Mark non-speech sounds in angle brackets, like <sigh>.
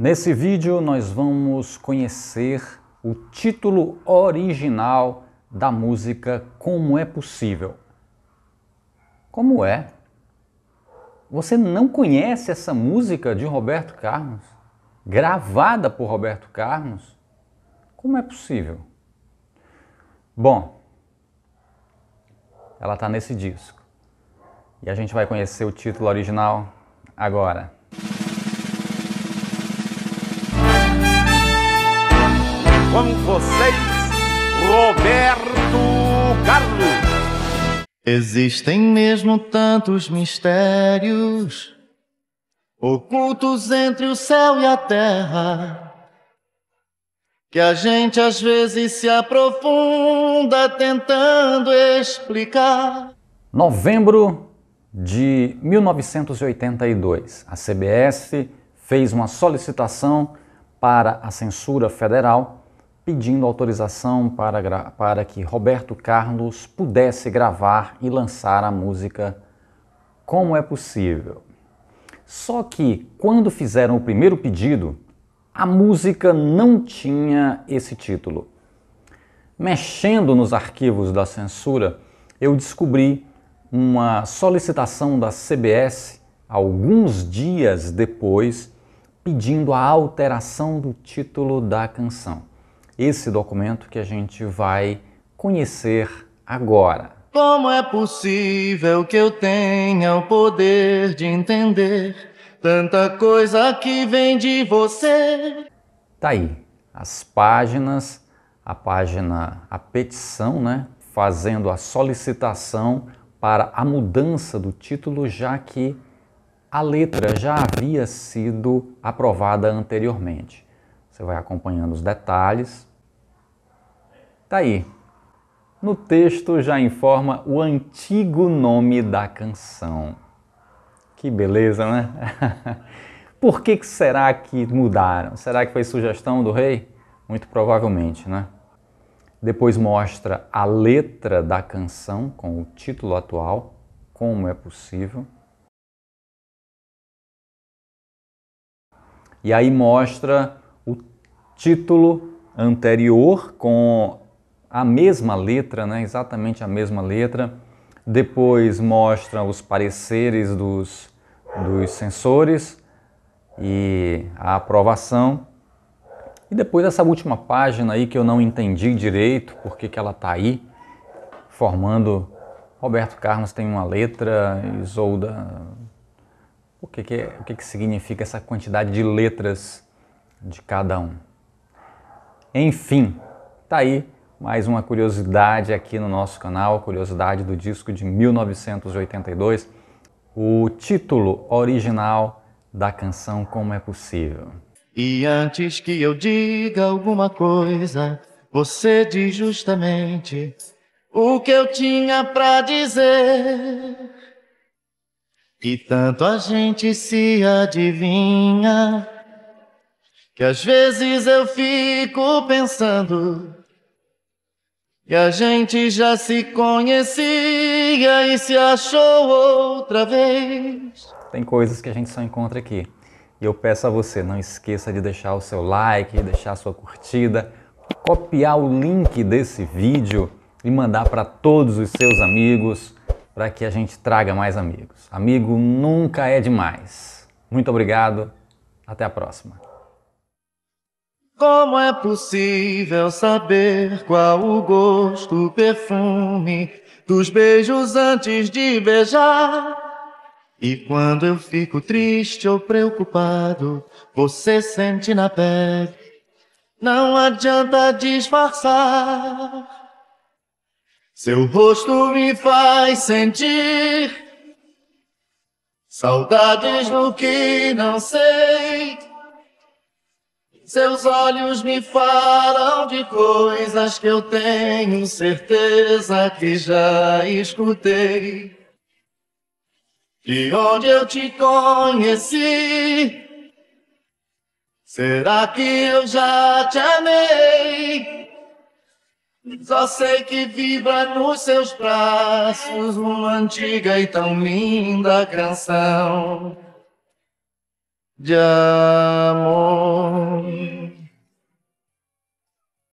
Nesse vídeo nós vamos conhecer o título original da música Como é Possível. Como é? Você não conhece essa música de Roberto Carlos? Gravada por Roberto Carlos? Como é possível? Bom, ela está nesse disco. E a gente vai conhecer o título original agora. com vocês, Roberto Carlos. Existem mesmo tantos mistérios ocultos entre o céu e a terra. Que a gente às vezes se aprofunda tentando explicar. Novembro de 1982, a CBS fez uma solicitação para a censura federal pedindo autorização para, para que Roberto Carlos pudesse gravar e lançar a música Como é Possível. Só que, quando fizeram o primeiro pedido, a música não tinha esse título. Mexendo nos arquivos da censura, eu descobri uma solicitação da CBS alguns dias depois pedindo a alteração do título da canção esse documento que a gente vai conhecer agora. Como é possível que eu tenha o poder de entender tanta coisa que vem de você? Tá aí, as páginas, a página, a petição, né? Fazendo a solicitação para a mudança do título, já que a letra já havia sido aprovada anteriormente. Você vai acompanhando os detalhes, Tá aí. No texto já informa o antigo nome da canção. Que beleza, né? <laughs> Por que, que será que mudaram? Será que foi sugestão do rei? Muito provavelmente, né? Depois mostra a letra da canção com o título atual, como é possível. E aí mostra o título anterior com a mesma letra, né? exatamente a mesma letra. Depois mostra os pareceres dos, dos sensores e a aprovação. E depois essa última página aí que eu não entendi direito porque que ela está aí, formando Roberto Carlos tem uma letra, Isolda... O que que, é, o que que significa essa quantidade de letras de cada um? Enfim, tá aí mais uma curiosidade aqui no nosso canal, curiosidade do disco de 1982, o título original da canção Como é Possível. E antes que eu diga alguma coisa, você diz justamente o que eu tinha para dizer. E tanto a gente se adivinha que às vezes eu fico pensando e a gente já se conhecia e se achou outra vez. Tem coisas que a gente só encontra aqui. E eu peço a você, não esqueça de deixar o seu like, deixar a sua curtida, copiar o link desse vídeo e mandar para todos os seus amigos para que a gente traga mais amigos. Amigo nunca é demais. Muito obrigado, até a próxima. Como é possível saber qual o gosto, o perfume dos beijos antes de beijar? E quando eu fico triste ou preocupado, você sente na pele. Não adianta disfarçar. Seu rosto me faz sentir saudades do que não sei. Seus olhos me falam de coisas que eu tenho certeza que já escutei. De onde eu te conheci? Será que eu já te amei? Só sei que vibra nos seus braços uma antiga e tão linda canção de amor.